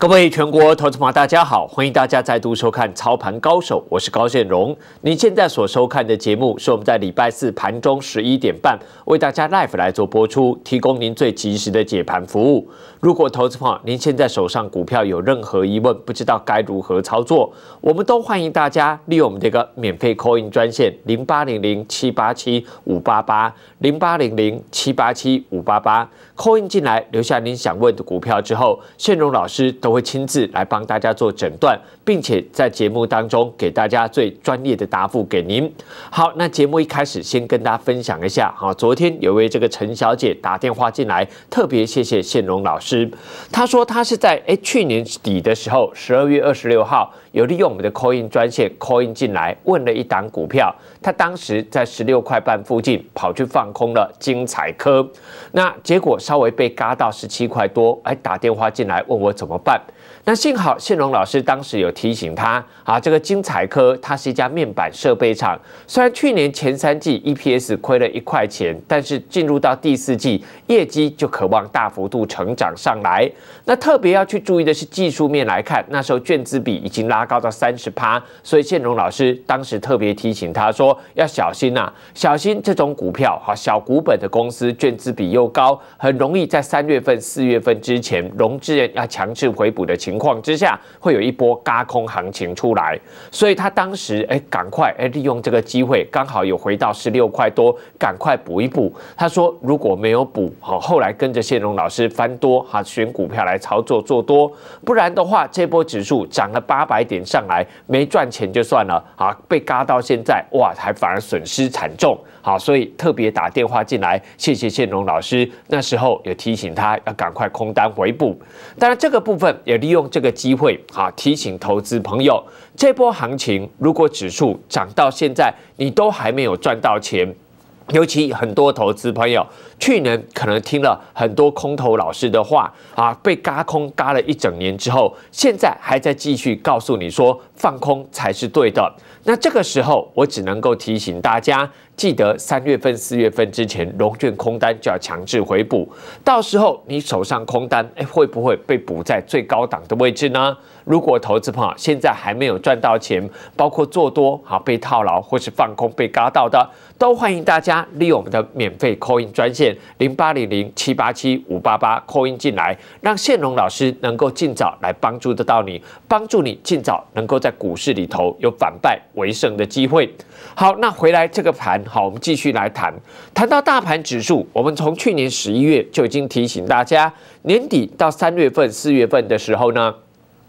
各位全国投资友，大家好！欢迎大家再度收看《操盘高手》，我是高建荣。您现在所收看的节目是我们在礼拜四盘中十一点半为大家 live 来做播出，提供您最及时的解盘服务。如果投资朋友，您现在手上股票有任何疑问，不知道该如何操作，我们都欢迎大家利用我们这个免费 Coin 专线零八零零七八七五八八零八零零七八七五八八 Coin 进来，留下您想问的股票之后，宪荣老师都会亲自来帮大家做诊断，并且在节目当中给大家最专业的答复给您。好，那节目一开始先跟大家分享一下，好，昨天有位这个陈小姐打电话进来，特别谢谢宪荣老师。是，他说他是在哎去年底的时候，十二月二十六号有利用我们的 Coin 专线 Coin 进来问了一档股票，他当时在十六块半附近跑去放空了精彩科，那结果稍微被嘎到十七块多，哎打电话进来问我怎么办。那幸好，谢龙老师当时有提醒他啊，这个精彩科它是一家面板设备厂，虽然去年前三季 EPS 亏了一块钱，但是进入到第四季，业绩就渴望大幅度成长上来。那特别要去注意的是技术面来看，那时候卷资比已经拉高到三十趴，所以谢龙老师当时特别提醒他说，要小心呐，小心这种股票，哈，小股本的公司，卷资比又高，很容易在三月份、四月份之前融资人要强制回补的情。况之下会有一波嘎空行情出来，所以他当时哎赶快哎利用这个机会，刚好有回到十六块多，赶快补一补。他说如果没有补好，后来跟着谢荣老师翻多哈，选股票来操作做多，不然的话这波指数涨了八百点上来，没赚钱就算了啊，被嘎到现在哇，还反而损失惨重好，所以特别打电话进来谢谢谢荣老师，那时候也提醒他要赶快空单回补，当然这个部分也利用。这个机会啊，提醒投资朋友，这波行情如果指数涨到现在，你都还没有赚到钱，尤其很多投资朋友去年可能听了很多空头老师的话啊，被嘎空嘎了一整年之后，现在还在继续告诉你说放空才是对的，那这个时候我只能够提醒大家。记得三月份、四月份之前，融券空单就要强制回补。到时候你手上空单，哎，会不会被补在最高档的位置呢？如果投资朋友现在还没有赚到钱，包括做多哈被套牢，或是放空被嘎到的，都欢迎大家利用我们的免费 Coin 专线零八零零七八七五八八 Coin 进来，让线龙老师能够尽早来帮助得到你，帮助你尽早能够在股市里头有反败为胜的机会。好，那回来这个盘好，我们继续来谈。谈到大盘指数，我们从去年十一月就已经提醒大家，年底到三月份、四月份的时候呢，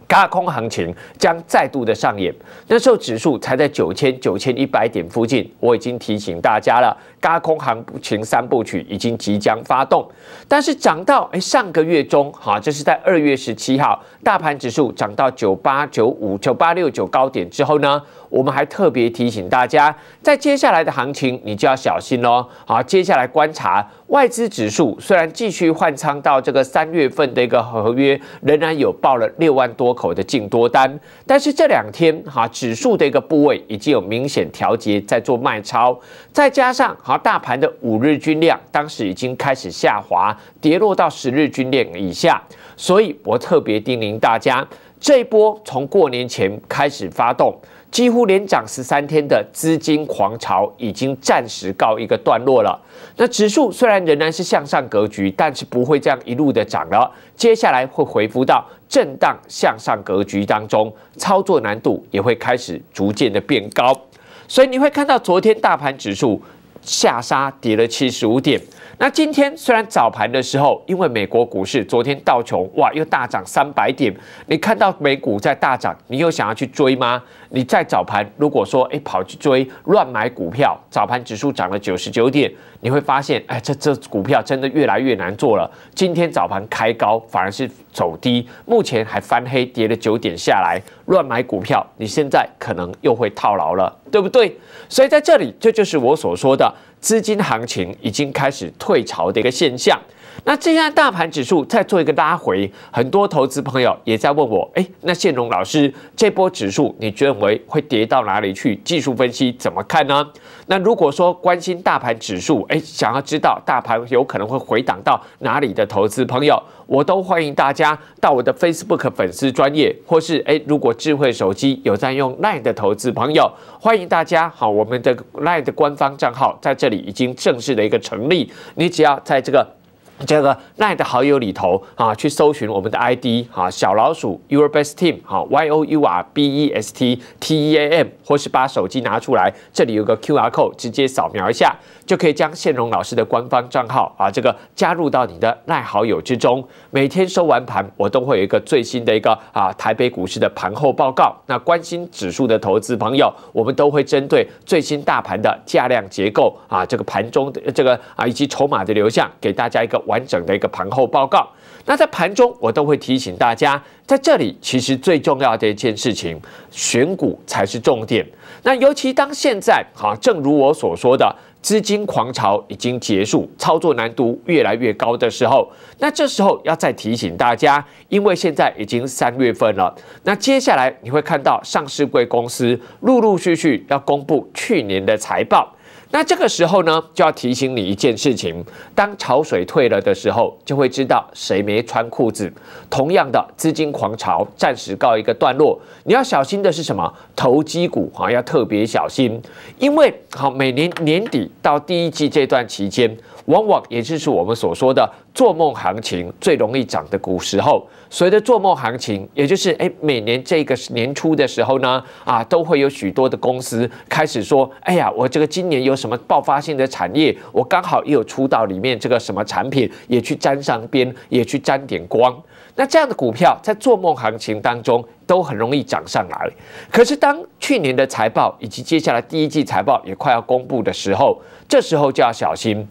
高空行情将再度的上演。那时候指数才在九千、九千一百点附近，我已经提醒大家了，高空行情三部曲已经即将发动。但是涨到哎上个月中，好，这是在二月十七号，大盘指数涨到九八九五、九八六九高点之后呢？我们还特别提醒大家，在接下来的行情，你就要小心喽。好，接下来观察外资指数，虽然继续换仓到这个三月份的一个合约，仍然有报了六万多口的净多单，但是这两天哈，指数的一个部位已经有明显调节，在做卖超，再加上好大盘的五日均量当时已经开始下滑，跌落到十日均量以下，所以我特别叮咛大家，这一波从过年前开始发动。几乎连涨十三天的资金狂潮已经暂时告一个段落了。那指数虽然仍然是向上格局，但是不会这样一路的涨了。接下来会回复到震荡向上格局当中，操作难度也会开始逐渐的变高。所以你会看到昨天大盘指数下杀跌了七十五点。那今天虽然早盘的时候，因为美国股市昨天到穷，哇，又大涨三百点。你看到美股在大涨，你又想要去追吗？你再早盘，如果说哎跑去追乱买股票，早盘指数涨了九十九点，你会发现哎这这股票真的越来越难做了。今天早盘开高反而是走低，目前还翻黑跌了九点下来，乱买股票，你现在可能又会套牢了，对不对？所以在这里，这就是我所说的资金行情已经开始退潮的一个现象。那现在大盘指数再做一个拉回，很多投资朋友也在问我，哎，那建龙老师，这波指数你认为会跌到哪里去？技术分析怎么看呢？那如果说关心大盘指数，哎，想要知道大盘有可能会回档到哪里的投资朋友，我都欢迎大家到我的 Facebook 粉丝专业，或是哎，如果智慧手机有在用 Line 的投资朋友，欢迎大家，好，我们的 Line 的官方账号在这里已经正式的一个成立，你只要在这个。这个奈的好友里头啊，去搜寻我们的 ID 啊，小老鼠 Your Best Team 啊，Y O U R B E S T T E A M，或是把手机拿出来，这里有个 QR code，直接扫描一下，就可以将线荣老师的官方账号啊，这个加入到你的奈好友之中。每天收完盘，我都会有一个最新的一个啊，台北股市的盘后报告。那关心指数的投资朋友，我们都会针对最新大盘的价量结构啊，这个盘中的这个啊，以及筹码的流向，给大家一个。完整的一个盘后报告。那在盘中，我都会提醒大家，在这里其实最重要的一件事情，选股才是重点。那尤其当现在哈，正如我所说的，资金狂潮已经结束，操作难度越来越高的时候，那这时候要再提醒大家，因为现在已经三月份了，那接下来你会看到上市贵公司陆陆续续要公布去年的财报。那这个时候呢，就要提醒你一件事情：当潮水退了的时候，就会知道谁没穿裤子。同样的，资金狂潮暂时告一个段落，你要小心的是什么？投机股哈要特别小心，因为好每年年底到第一季这段期间，往往也就是我们所说的做梦行情最容易涨的股时候。所谓的做梦行情，也就是哎，每年这个年初的时候呢，啊，都会有许多的公司开始说，哎呀，我这个今年有什么爆发性的产业，我刚好也有出到里面这个什么产品，也去沾上边，也去沾点光。那这样的股票在做梦行情当中都很容易涨上来。可是当去年的财报以及接下来第一季财报也快要公布的时候，这时候就要小心，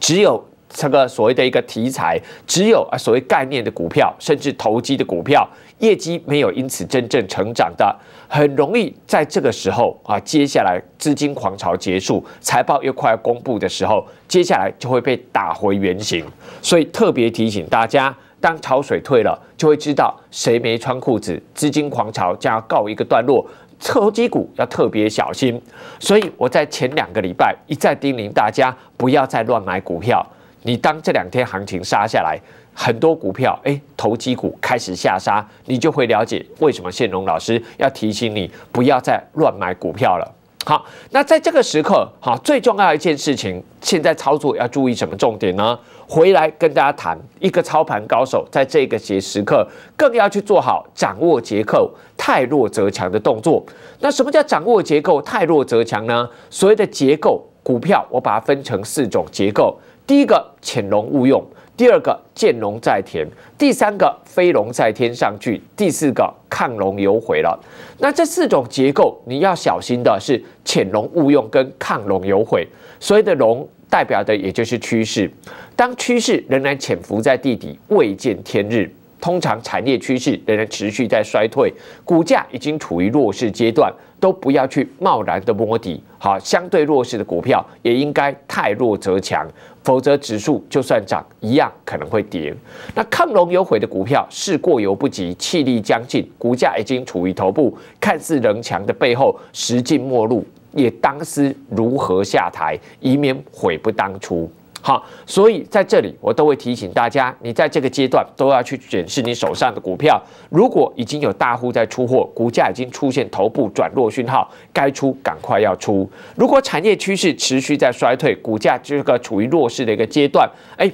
只有。这个所谓的一个题材，只有啊所谓概念的股票，甚至投机的股票，业绩没有因此真正成长的，很容易在这个时候啊，接下来资金狂潮结束，财报又快要公布的时候，接下来就会被打回原形。所以特别提醒大家，当潮水退了，就会知道谁没穿裤子。资金狂潮将要告一个段落，投机股要特别小心。所以我在前两个礼拜一再叮咛大家，不要再乱买股票。你当这两天行情杀下来，很多股票，哎，投机股开始下杀，你就会了解为什么谢龙老师要提醒你不要再乱买股票了。好，那在这个时刻，好，最重要一件事情，现在操作要注意什么重点呢？回来跟大家谈一个操盘高手，在这个节时刻，更要去做好掌握结构，太弱则强的动作。那什么叫掌握结构，太弱则强呢？所谓的结构股票，我把它分成四种结构。第一个潜龙勿用，第二个见龙在田，第三个飞龙在天上去，第四个亢龙有悔了。那这四种结构你要小心的是潜龙勿用跟亢龙有悔。所谓的龙代表的也就是趋势，当趋势仍然潜伏在地底未见天日，通常产业趋势仍然持续在衰退，股价已经处于弱势阶段。都不要去贸然的摸底，好相对弱势的股票也应该太弱则强，否则指数就算涨一样可能会跌。那亢龙有悔的股票是过犹不及，气力将尽，股价已经处于头部，看似仍强的背后，实际末路，也当思如何下台，以免悔不当初。好，所以在这里我都会提醒大家，你在这个阶段都要去检视你手上的股票。如果已经有大户在出货，股价已经出现头部转弱讯号，该出赶快要出。如果产业趋势持续在衰退，股价这个处于弱势的一个阶段，哎，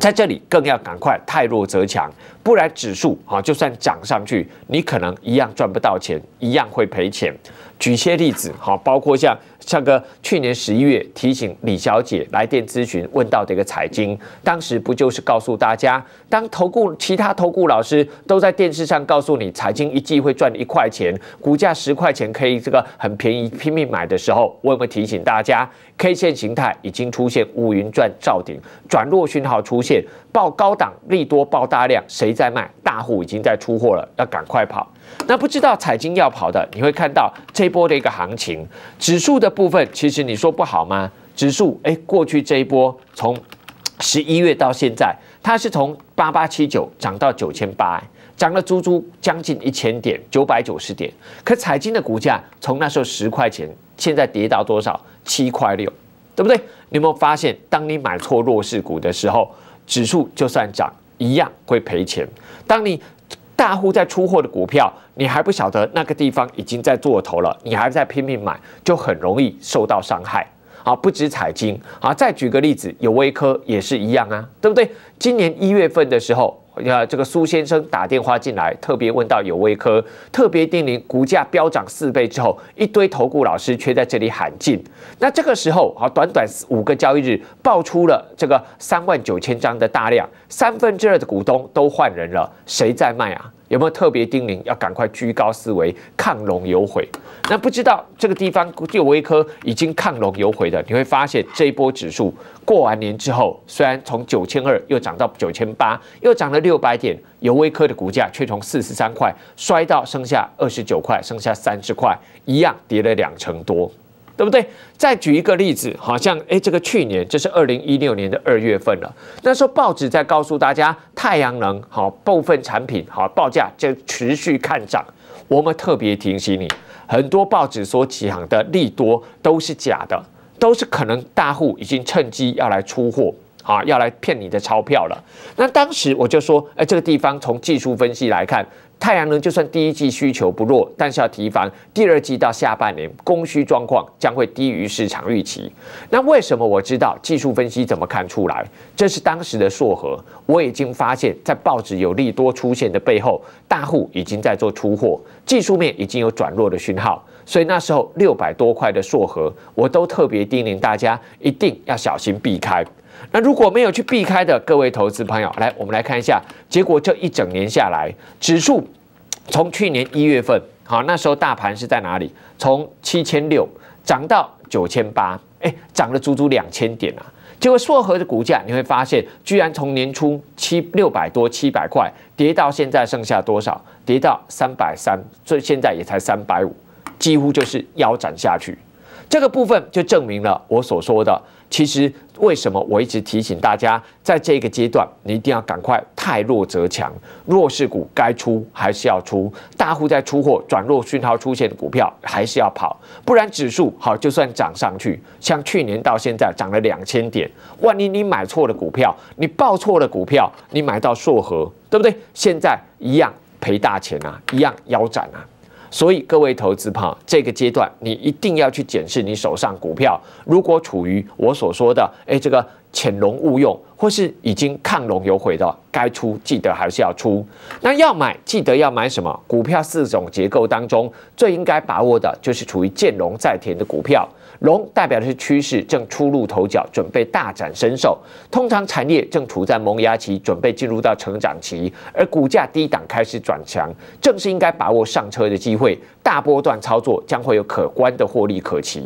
在这里更要赶快，太弱则强，不然指数啊，就算涨上去，你可能一样赚不到钱，一样会赔钱。举些例子，好，包括像像个去年十一月提醒李小姐来电咨询问到的一个财经，当时不就是告诉大家，当投顾其他投顾老师都在电视上告诉你财经一季会赚一块钱，股价十块钱可以这个很便宜拼命买的时候，我会提醒大家，K 线形态已经出现乌云转照顶，转弱讯号出现，报高档利多报大量，谁在卖？大户已经在出货了，要赶快跑。那不知道财经要跑的，你会看到这。一波的一个行情，指数的部分，其实你说不好吗？指数，哎，过去这一波从十一月到现在，它是从八八七九涨到九千八，涨了足足将近一千点，九百九十点。可彩金的股价从那时候十块钱，现在跌到多少？七块六，对不对？你有没有发现，当你买错弱势股的时候，指数就算涨一样会赔钱。当你大户在出货的股票，你还不晓得那个地方已经在做头了，你还在拼命买，就很容易受到伤害啊！不止彩金，啊，再举个例子，有微科也是一样啊，对不对？今年一月份的时候。看这个苏先生打电话进来，特别问到有微科特别叮咛股价飙涨四倍之后，一堆投顾老师却在这里喊进。那这个时候，好短短五个交易日爆出了这个三万九千张的大量，三分之二的股东都换人了，谁在卖啊？有没有特别叮咛要赶快居高思维抗龙有悔？那不知道这个地方有微科已经抗龙有悔的，你会发现这波指数过完年之后，虽然从九千二又涨到九千八，又涨了六百点，有微科的股价却从四十三块摔到剩下二十九块，剩下三十块，一样跌了两成多。对不对？再举一个例子，好像哎，这个去年就是二零一六年的二月份了。那时候报纸在告诉大家，太阳能好部分产品好报价就持续看涨。我们特别提醒你，很多报纸所讲的利多都是假的，都是可能大户已经趁机要来出货啊，要来骗你的钞票了。那当时我就说，哎，这个地方从技术分析来看。太阳能就算第一季需求不弱，但是要提防第二季到下半年供需状况将会低于市场预期。那为什么我知道技术分析怎么看出来？这是当时的硕核，我已经发现，在报纸有利多出现的背后，大户已经在做出货，技术面已经有转弱的讯号。所以那时候六百多块的硕核，我都特别叮咛大家一定要小心避开。那如果没有去避开的各位投资朋友，来，我们来看一下结果。这一整年下来，指数从去年一月份，好，那时候大盘是在哪里？从七千六涨到九千八，哎，涨了足足两千点啊！结果硕和的股价，你会发现，居然从年初七六百多、七百块，跌到现在剩下多少？跌到三百三，所以现在也才三百五，几乎就是腰斩下去。这个部分就证明了我所说的，其实为什么我一直提醒大家，在这个阶段，你一定要赶快，太弱则强，弱势股该出还是要出，大户在出货，转弱讯号出现的股票还是要跑，不然指数好就算涨上去，像去年到现在涨了两千点，万一你买错了股票，你报错了股票，你买到硕和，对不对？现在一样赔大钱啊，一样腰斩啊。所以各位投资朋友，这个阶段你一定要去检视你手上股票，如果处于我所说的，哎，这个潜龙勿用，或是已经亢龙有悔的，该出记得还是要出。那要买记得要买什么？股票四种结构当中，最应该把握的就是处于见龙在田的股票。龙代表的是趋势正初露头角，准备大展身手。通常产业正处在萌芽期，准备进入到成长期，而股价低档开始转强，正是应该把握上车的机会。大波段操作将会有可观的获利可期。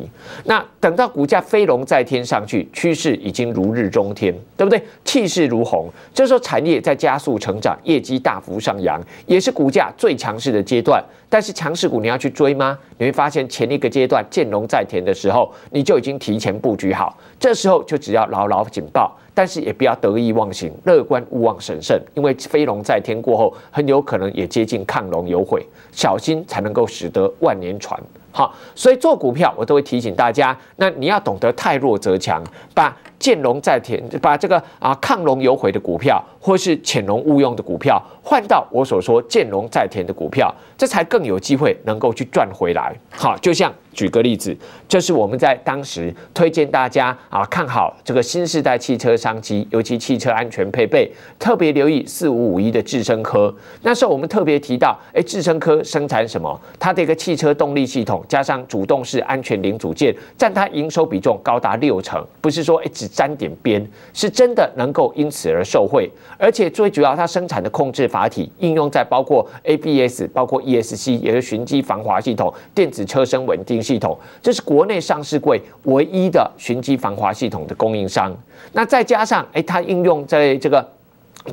那等到股价飞龙在天上去，趋势已经如日中天，对不对？气势如虹，这时候产业在加速成长，业绩大幅上扬，也是股价最强势的阶段。但是强势股你要去追吗？你会发现前一个阶段见龙在田的时候，你就已经提前布局好，这时候就只要牢牢警报。但是也不要得意忘形，乐观勿忘审慎，因为飞龙在天过后，很有可能也接近亢龙有悔，小心才能够使得万年船。好，所以做股票我都会提醒大家，那你要懂得太弱则强，把见龙在田，把这个啊亢龙有悔的股票，或是潜龙勿用的股票，换到我所说见龙在田的股票，这才更有机会能够去赚回来。好，就像。举个例子，就是我们在当时推荐大家啊看好这个新时代汽车商机，尤其汽车安全配备，特别留意四五五一的智深科。那时候我们特别提到，哎，智深科生产什么？它的一个汽车动力系统加上主动式安全零组件，占它营收比重高达六成，不是说哎只沾点边，是真的能够因此而受惠。而且最主要，它生产的控制阀体应用在包括 ABS、包括 ESC，也是循迹防滑系统、电子车身稳定。系统，这是国内上市柜唯一的寻迹防滑系统的供应商。那再加上，哎，它应用在这个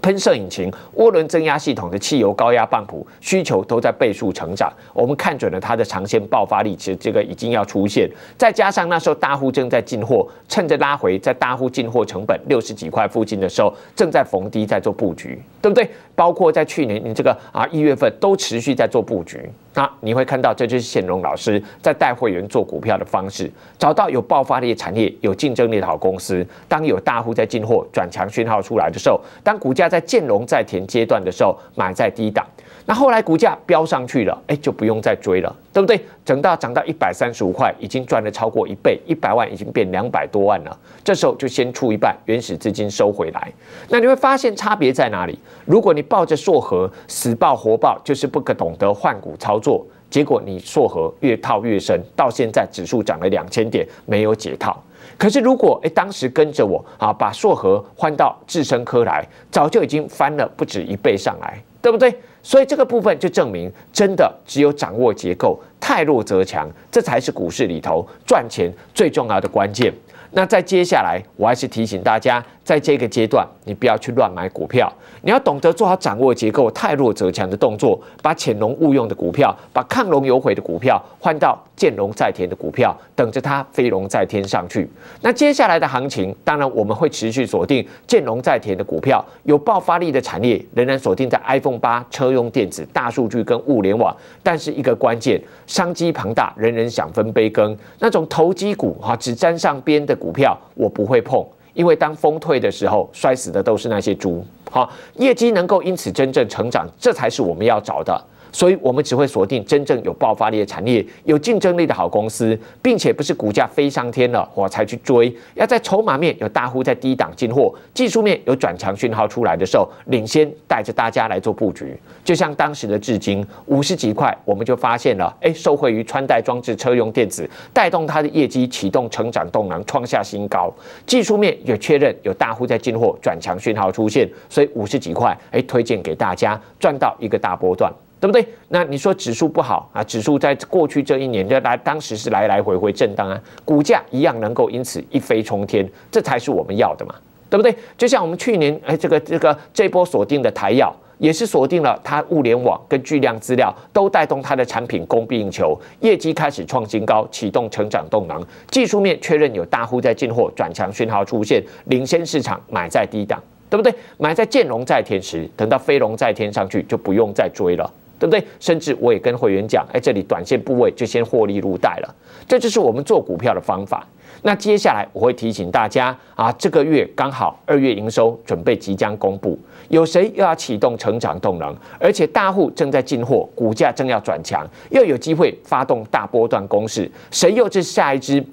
喷射引擎、涡轮增压系统的汽油高压泵浦需求都在倍数成长。我们看准了它的长线爆发力，其实这个已经要出现。再加上那时候大户正在进货，趁着拉回在大户进货成本六十几块附近的时候，正在逢低在做布局，对不对？包括在去年你这个啊一月份都持续在做布局。那你会看到，这就是建龙老师在带会员做股票的方式，找到有爆发力的产业、有竞争力的好公司。当有大户在进货、转强讯号出来的时候，当股价在建龙在田阶段的时候，买在低档。那后来股价飙上去了，哎，就不用再追了，对不对？整到涨到一百三十五块，已经赚了超过一倍，一百万已经变两百多万了。这时候就先出一半原始资金收回来。那你会发现差别在哪里？如果你抱着硕核死抱活抱，就是不可懂得换股操作，结果你硕核越套越深，到现在指数涨了两千点没有解套。可是如果哎当时跟着我啊，把硕核换到智深科来，早就已经翻了不止一倍上来，对不对？所以这个部分就证明，真的只有掌握结构，太弱则强，这才是股市里头赚钱最重要的关键。那在接下来，我还是提醒大家。在这个阶段，你不要去乱买股票，你要懂得做好掌握结构，太弱则强的动作，把潜龙勿用的股票，把亢龙有悔的股票，换到见龙在田的股票，等着它飞龙在天上去。那接下来的行情，当然我们会持续锁定见龙在田的股票，有爆发力的产业仍然锁定在 iPhone 八、车用电子、大数据跟物联网。但是一个关键，商机庞大，人人想分杯羹，那种投机股哈，只沾上边的股票，我不会碰。因为当风退的时候，摔死的都是那些猪。好，业绩能够因此真正成长，这才是我们要找的。所以，我们只会锁定真正有爆发力的产业、有竞争力的好公司，并且不是股价飞上天了我才去追。要在筹码面有大户在低档进货，技术面有转强讯号出来的时候，领先带着大家来做布局。就像当时的至今五十几块，我们就发现了，哎，受惠于穿戴装置、车用电子，带动它的业绩启动成长动能，创下新高。技术面也确认有大户在进货，转强讯号出现，所以五十几块，哎，推荐给大家赚到一个大波段。对不对？那你说指数不好啊？指数在过去这一年，就来当时是来来回回震荡啊，股价一样能够因此一飞冲天，这才是我们要的嘛，对不对？就像我们去年哎，这个这个这波锁定的台药，也是锁定了它物联网跟巨量资料都带动它的产品供不应求，业绩开始创新高，启动成长动能，技术面确认有大户在进货，转强讯号出现，领先市场买在低档，对不对？买在见龙在天时，等到飞龙在天上去就不用再追了。对不对？甚至我也跟会员讲，哎，这里短线部位就先获利入袋了。这就是我们做股票的方法。那接下来我会提醒大家啊，这个月刚好二月营收准备即将公布，有谁又要启动成长动能？而且大户正在进货，股价正要转强，又有机会发动大波段攻势，谁又是下一支？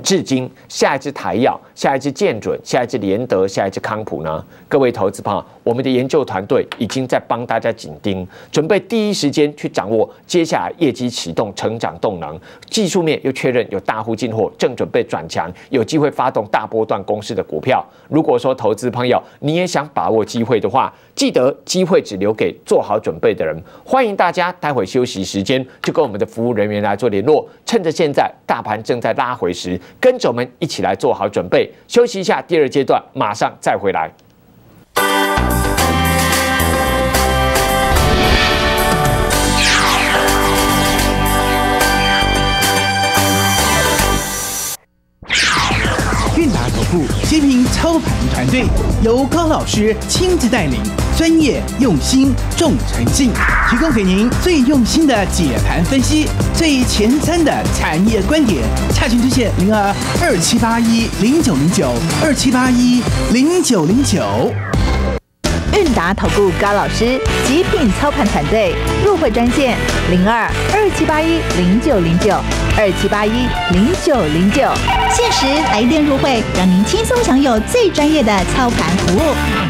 至今，下一只台药，下一只建准，下一只联德，下一只康普呢？各位投资朋友，我们的研究团队已经在帮大家紧盯，准备第一时间去掌握接下来业绩启动、成长动能。技术面又确认有大户进货，正准备转强，有机会发动大波段攻势的股票。如果说投资朋友你也想把握机会的话，记得机会只留给做好准备的人。欢迎大家待会休息时间就跟我们的服务人员来做联络。趁着现在大盘正在拉回时，跟我们一起来做好准备。休息一下，第二阶段马上再回来。韵达财部，精品操盘团队由高老师亲自带领。专业用心重诚信，提供给您最用心的解盘分析，最前瞻的产业观点。洽询热线零二二七八一零九零九二七八一零九零九。韵达投顾高老师，极品操盘团队入会专线零二二七八一零九零九二七八一零九零九。限时来电入会，让您轻松享有最专业的操盘服务。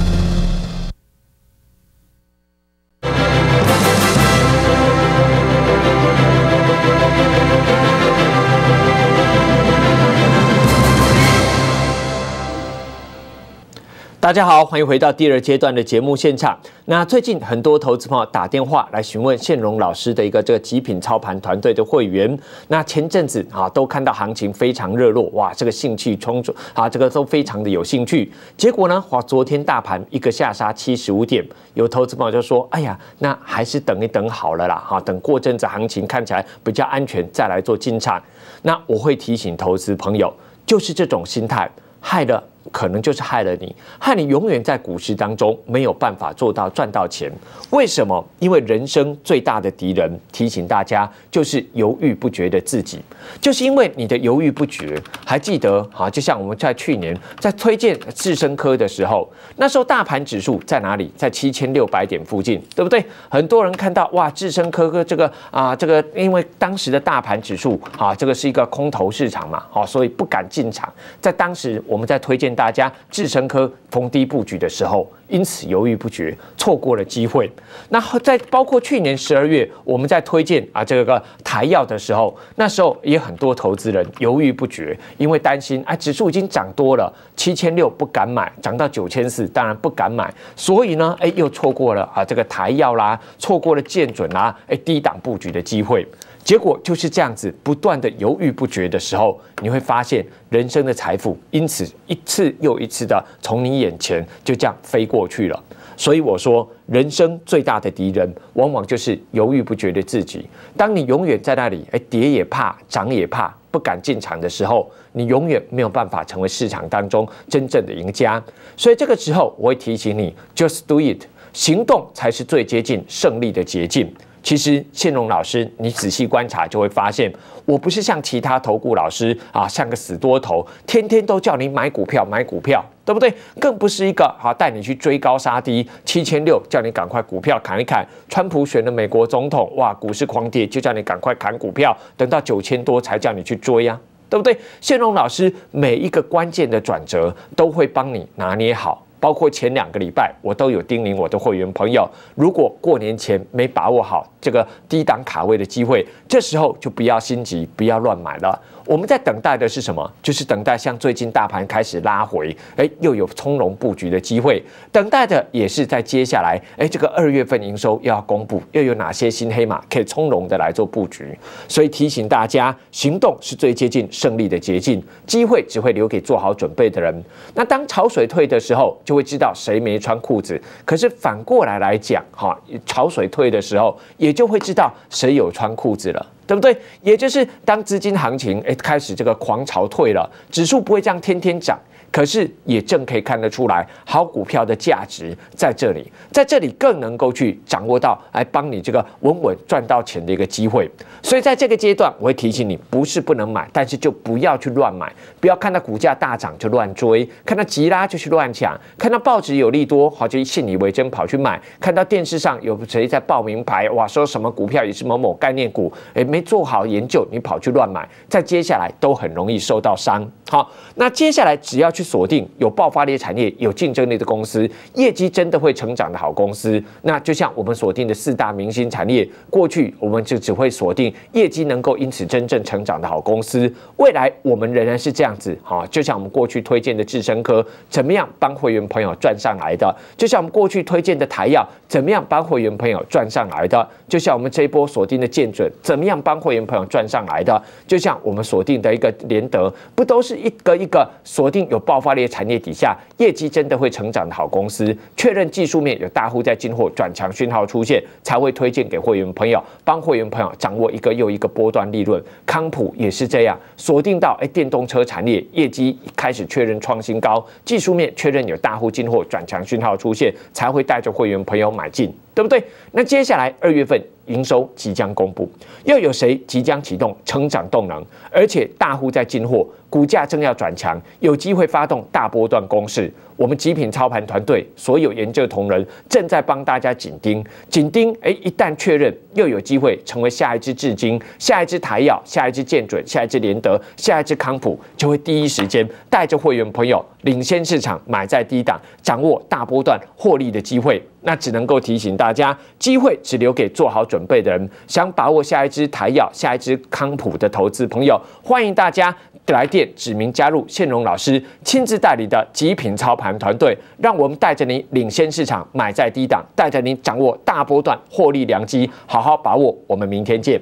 大家好，欢迎回到第二阶段的节目现场。那最近很多投资朋友打电话来询问现荣老师的一个这个极品操盘团队的会员。那前阵子啊，都看到行情非常热络，哇，这个兴趣充足啊，这个都非常的有兴趣。结果呢，哇，昨天大盘一个下杀七十五点，有投资朋友就说：“哎呀，那还是等一等好了啦，哈，等过阵子行情看起来比较安全，再来做进场。”那我会提醒投资朋友，就是这种心态害了。可能就是害了你，害你永远在股市当中没有办法做到赚到钱。为什么？因为人生最大的敌人，提醒大家就是犹豫不决的自己。就是因为你的犹豫不决。还记得啊？就像我们在去年在推荐智深科的时候，那时候大盘指数在哪里？在七千六百点附近，对不对？很多人看到哇，智深科科这个啊，这个因为当时的大盘指数啊，这个是一个空头市场嘛，啊，所以不敢进场。在当时我们在推荐。大家智成科逢低布局的时候，因此犹豫不决，错过了机会。那在包括去年十二月，我们在推荐啊这个台药的时候，那时候也很多投资人犹豫不决，因为担心啊指数已经涨多了，七千六不敢买，涨到九千四当然不敢买，所以呢，哎又错过了啊这个台药啦，错过了健准啦，哎低档布局的机会。结果就是这样子，不断的犹豫不决的时候，你会发现人生的财富因此一次又一次的从你眼前就这样飞过去了。所以我说，人生最大的敌人，往往就是犹豫不决的自己。当你永远在那里，哎，跌也怕，涨也怕，不敢进场的时候，你永远没有办法成为市场当中真正的赢家。所以这个时候，我会提醒你，Just do it，行动才是最接近胜利的捷径。其实，线龙老师，你仔细观察就会发现，我不是像其他投顾老师啊，像个死多头，天天都叫你买股票，买股票，对不对？更不是一个好带你去追高杀低，七千六叫你赶快股票砍一砍，川普选了美国总统，哇，股市狂跌，就叫你赶快砍股票，等到九千多才叫你去追呀，对不对？谢龙老师每一个关键的转折都会帮你拿捏好。包括前两个礼拜，我都有叮咛我的会员朋友，如果过年前没把握好。这个低档卡位的机会，这时候就不要心急，不要乱买了。我们在等待的是什么？就是等待像最近大盘开始拉回，哎，又有从容布局的机会。等待的也是在接下来，哎，这个二月份营收又要公布，又有哪些新黑马可以从容的来做布局？所以提醒大家，行动是最接近胜利的捷径，机会只会留给做好准备的人。那当潮水退的时候，就会知道谁没穿裤子。可是反过来来讲，哈，潮水退的时候也你就会知道谁有穿裤子了，对不对？也就是当资金行情哎开始这个狂潮退了，指数不会这样天天涨。可是也正可以看得出来，好股票的价值在这里，在这里更能够去掌握到，来帮你这个稳稳赚到钱的一个机会。所以在这个阶段，我会提醒你，不是不能买，但是就不要去乱买，不要看到股价大涨就乱追，看到急拉就去乱抢，看到报纸有利多好就信以为真跑去买，看到电视上有谁在报名牌哇，说什么股票也是某某概念股，哎，没做好研究，你跑去乱买，在接下来都很容易受到伤。好，那接下来只要去。锁定有爆发力产业、有竞争力的公司，业绩真的会成长的好公司。那就像我们锁定的四大明星产业，过去我们就只会锁定业绩能够因此真正成长的好公司。未来我们仍然是这样子，啊。就像我们过去推荐的智深科，怎么样帮会员朋友赚上来的？就像我们过去推荐的台药，怎么样帮会员朋友赚上来的？就像我们这一波锁定的建准，怎么样帮会员朋友赚上来的？就像我们锁定的一个联德，不都是一个一个锁定有爆发力产业底下业绩真的会成长的好公司，确认技术面有大户在进货转强讯号出现，才会推荐给会员朋友，帮会员朋友掌握一个又一个波段利润。康普也是这样，锁定到哎电动车产业业绩开始确认创新高，技术面确认有大户进货转强讯号出现，才会带着会员朋友买进，对不对？那接下来二月份营收即将公布，又有谁即将启动成长动能，而且大户在进货？股价正要转强，有机会发动大波段攻势。我们极品操盘团队所有研究同仁正在帮大家紧盯、紧盯。哎，一旦确认，又有机会成为下一支至今、下一支台药、下一支健准、下一支联德、下一支康普，就会第一时间带着会员朋友领先市场，买在低档，掌握大波段获利的机会。那只能够提醒大家，机会只留给做好准备的人。想把握下一支台药、下一支康普的投资朋友，欢迎大家。来电指名加入宪荣老师亲自代理的极品操盘团队，让我们带着你领先市场，买在低档，带着你掌握大波段获利良机，好好把握。我们明天见。